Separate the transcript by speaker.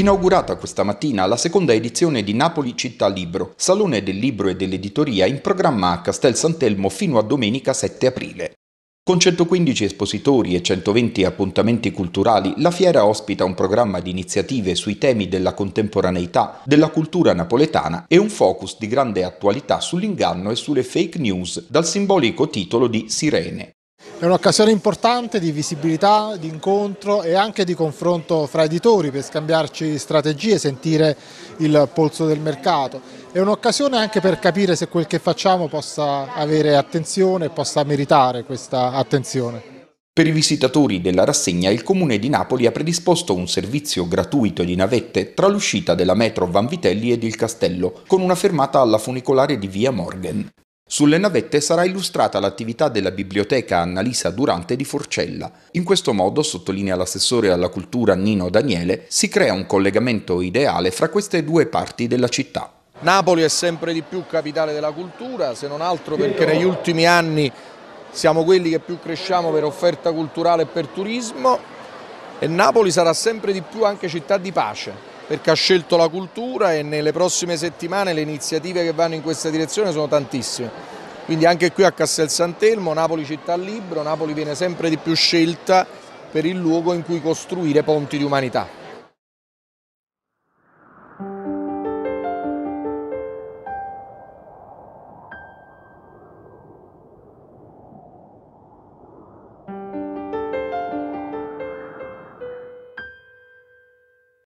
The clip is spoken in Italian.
Speaker 1: inaugurata questa mattina la seconda edizione di Napoli Città Libro, Salone del Libro e dell'Editoria in programma a Castel Sant'Elmo fino a domenica 7 aprile. Con 115 espositori e 120 appuntamenti culturali, la fiera ospita un programma di iniziative sui temi della contemporaneità, della cultura napoletana e un focus di grande attualità sull'inganno e sulle fake news, dal simbolico titolo di Sirene.
Speaker 2: È un'occasione importante di visibilità, di incontro e anche di confronto fra editori per scambiarci strategie, sentire il polso del mercato. È un'occasione anche per capire se quel che facciamo possa avere attenzione, possa meritare questa attenzione.
Speaker 1: Per i visitatori della rassegna il Comune di Napoli ha predisposto un servizio gratuito di navette tra l'uscita della metro Vanvitelli ed il Castello, con una fermata alla funicolare di via Morgan. Sulle navette sarà illustrata l'attività della biblioteca Annalisa Durante di Forcella. In questo modo, sottolinea l'assessore alla cultura Nino Daniele, si crea un collegamento ideale fra queste due parti della città. Napoli
Speaker 3: è sempre di più capitale della cultura, se non altro perché negli ultimi anni siamo quelli che più cresciamo per offerta culturale e per turismo e Napoli sarà sempre di più anche città di pace, perché ha scelto la cultura e nelle prossime settimane le iniziative che vanno in questa direzione sono tantissime. Quindi anche qui a Castel Sant'Elmo, Napoli città libro, Napoli viene sempre di più scelta per il luogo in cui costruire ponti di umanità.